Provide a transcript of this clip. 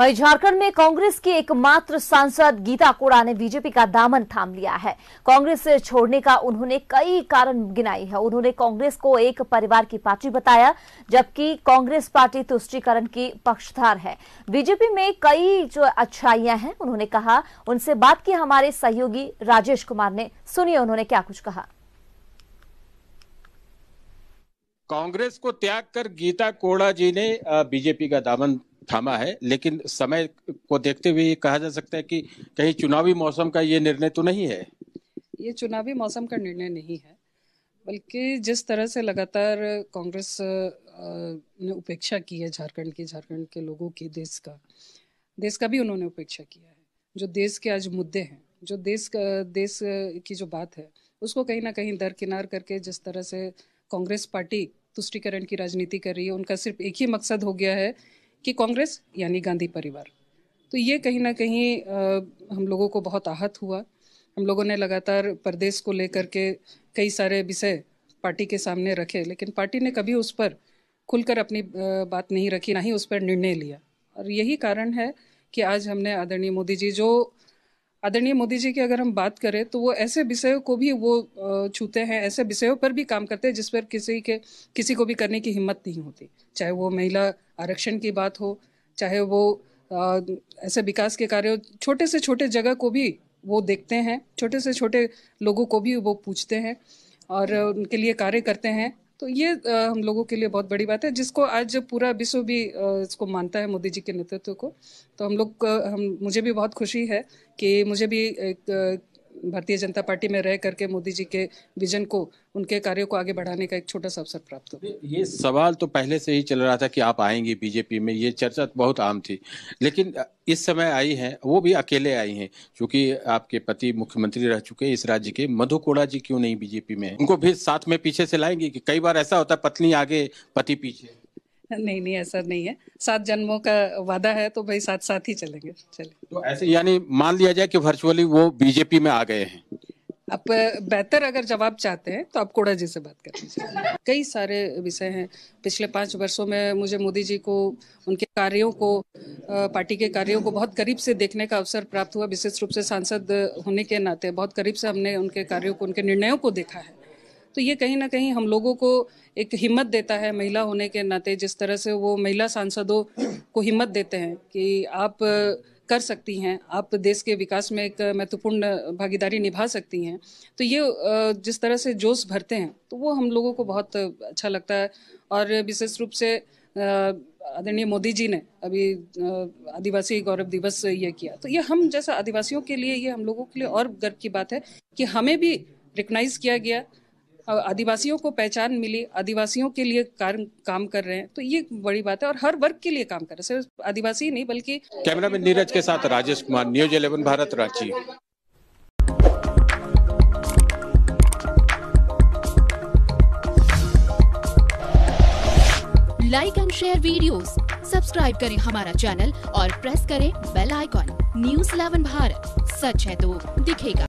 वहीं झारखंड में कांग्रेस की एकमात्र सांसद गीता कोड़ा ने बीजेपी का दामन थाम लिया है कांग्रेस छोड़ने का उन्होंने कई कारण गिनाई है उन्होंने कांग्रेस को एक परिवार की पार्टी बताया जबकि कांग्रेस पार्टी तुष्टिकरण की पक्षधार है बीजेपी में कई जो अच्छाइयां हैं उन्होंने कहा उनसे बात की हमारे सहयोगी राजेश कुमार ने सुनिए उन्होंने क्या कुछ कहा कांग्रेस को त्याग कर गीता कोड़ा जी ने बीजेपी का दामन थामा है लेकिन समय को देखते हुए ये कहा जा सकता है कि कहीं चुनावी मौसम का ये निर्णय तो नहीं है ये चुनावी मौसम का निर्णय नहीं है बल्कि जिस तरह से लगातार कांग्रेस ने उपेक्षा की है झारखंड की झारखंड के लोगों की देश का देश का भी उन्होंने उपेक्षा किया है जो देश के आज मुद्दे हैं जो देश का देश की जो बात है उसको कहीं ना कहीं दरकिनार करके जिस तरह से कांग्रेस पार्टी तुष्टिकरण की राजनीति कर रही है उनका सिर्फ एक ही मकसद हो गया है कि कांग्रेस यानी गांधी परिवार तो ये कहीं ना कहीं हम लोगों को बहुत आहत हुआ हम लोगों ने लगातार प्रदेश को लेकर के कई सारे विषय पार्टी के सामने रखे लेकिन पार्टी ने कभी उस पर खुलकर अपनी बात नहीं रखी ना ही उस पर निर्णय लिया और यही कारण है कि आज हमने आदरणीय मोदी जी जो आदरणीय मोदी जी की अगर हम बात करें तो वो ऐसे विषयों को भी वो छूते हैं ऐसे विषयों पर भी काम करते हैं जिस पर किसी के किसी को भी करने की हिम्मत नहीं होती चाहे वो महिला आरक्षण की बात हो चाहे वो आ, ऐसे विकास के कार्य छोटे से छोटे जगह को भी वो देखते हैं छोटे से छोटे लोगों को भी वो पूछते हैं और उनके लिए कार्य करते हैं तो ये हम लोगों के लिए बहुत बड़ी बात है जिसको आज पूरा विश्व भी इसको मानता है मोदी जी के नेतृत्व को तो हम लोग हम मुझे भी बहुत खुशी है कि मुझे भी एक भारतीय जनता पार्टी में रह करके मोदी जी के विजन को उनके कार्यों को आगे बढ़ाने का एक छोटा सा अवसर प्राप्त हो ये सवाल तो पहले से ही चल रहा था कि आप आएंगी बीजेपी में ये चर्चा तो बहुत आम थी लेकिन इस समय आई है वो भी अकेले आई हैं क्योंकि आपके पति मुख्यमंत्री रह चुके हैं इस राज्य के मधु कोड़ा जी क्यों नहीं बीजेपी में उनको भी साथ में पीछे से लाएंगे कि कई बार ऐसा होता है पत्नी आगे पति पीछे नहीं नहीं ऐसा नहीं है सात जन्मों का वादा है तो भाई साथ साथ ही चलेंगे चले तो ऐसे यानी मान लिया जाए कि वर्चुअली वो बीजेपी में आ गए हैं आप बेहतर अगर जवाब चाहते हैं तो आप कोड़ा जी से बात कर लीजिए कई सारे विषय हैं पिछले पाँच वर्षों में मुझे मोदी जी को उनके कार्यों को पार्टी के कार्यों को बहुत करीब से देखने का अवसर प्राप्त हुआ विशेष रूप से सांसद होने के नाते बहुत करीब से हमने उनके कार्यों को उनके निर्णयों को देखा है तो ये कहीं ना कहीं हम लोगों को एक हिम्मत देता है महिला होने के नाते जिस तरह से वो महिला सांसदों को हिम्मत देते हैं कि आप कर सकती हैं आप देश के विकास में एक महत्वपूर्ण भागीदारी निभा सकती हैं तो ये जिस तरह से जोश भरते हैं तो वो हम लोगों को बहुत अच्छा लगता है और विशेष रूप से आदरणीय मोदी जी ने अभी आदिवासी गौरव दिवस ये किया तो ये हम जैसा आदिवासियों के लिए ये हम लोगों के लिए और गर्व की बात है कि हमें भी रिकनाइज किया गया आदिवासियों को पहचान मिली आदिवासियों के लिए कार्य काम कर रहे हैं तो ये बड़ी बात है और हर वर्ग के लिए काम कर रहे हैं सिर्फ आदिवासी नहीं बल्कि कैमरा मैन नीरज के साथ Rajesh Kumar news eleven Bharat Ranchi like and share videos, subscribe करें हमारा चैनल और प्रेस करें bell icon news eleven Bharat सच है तो दिखेगा